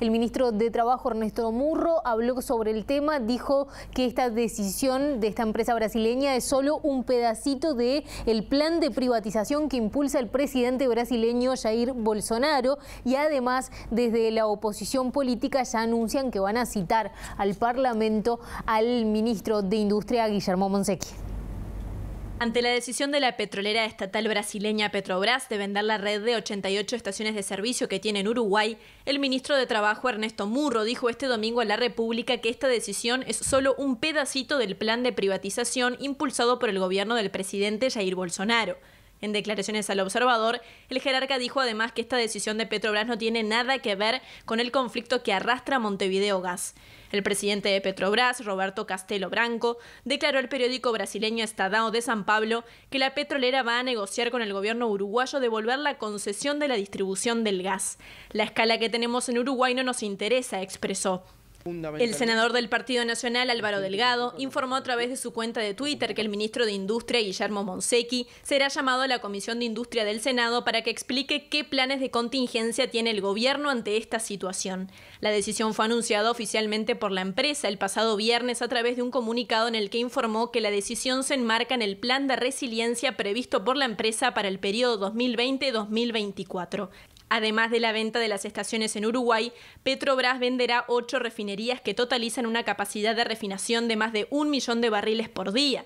el ministro de Trabajo Ernesto Murro habló sobre el tema, dijo que esta decisión de esta empresa brasileña es solo un pedacito de el plan de privatización que impulsa el presidente brasileño Jair Bolsonaro y además desde la oposición política ya anuncian que van a citar al Parlamento al ministro de Industria Guillermo Monsequi. Ante la decisión de la petrolera estatal brasileña Petrobras de vender la red de 88 estaciones de servicio que tiene en Uruguay, el ministro de Trabajo Ernesto Murro dijo este domingo a La República que esta decisión es solo un pedacito del plan de privatización impulsado por el gobierno del presidente Jair Bolsonaro. En declaraciones al observador, el jerarca dijo además que esta decisión de Petrobras no tiene nada que ver con el conflicto que arrastra Montevideo Gas. El presidente de Petrobras, Roberto Castelo Branco, declaró al periódico brasileño Estadão de San Pablo que la petrolera va a negociar con el gobierno uruguayo devolver la concesión de la distribución del gas. La escala que tenemos en Uruguay no nos interesa, expresó. El senador del Partido Nacional, Álvaro Delgado, informó a través de su cuenta de Twitter que el ministro de Industria, Guillermo Monsequi, será llamado a la Comisión de Industria del Senado para que explique qué planes de contingencia tiene el gobierno ante esta situación. La decisión fue anunciada oficialmente por la empresa el pasado viernes a través de un comunicado en el que informó que la decisión se enmarca en el plan de resiliencia previsto por la empresa para el periodo 2020-2024. Además de la venta de las estaciones en Uruguay, Petrobras venderá ocho refinerías que totalizan una capacidad de refinación de más de un millón de barriles por día.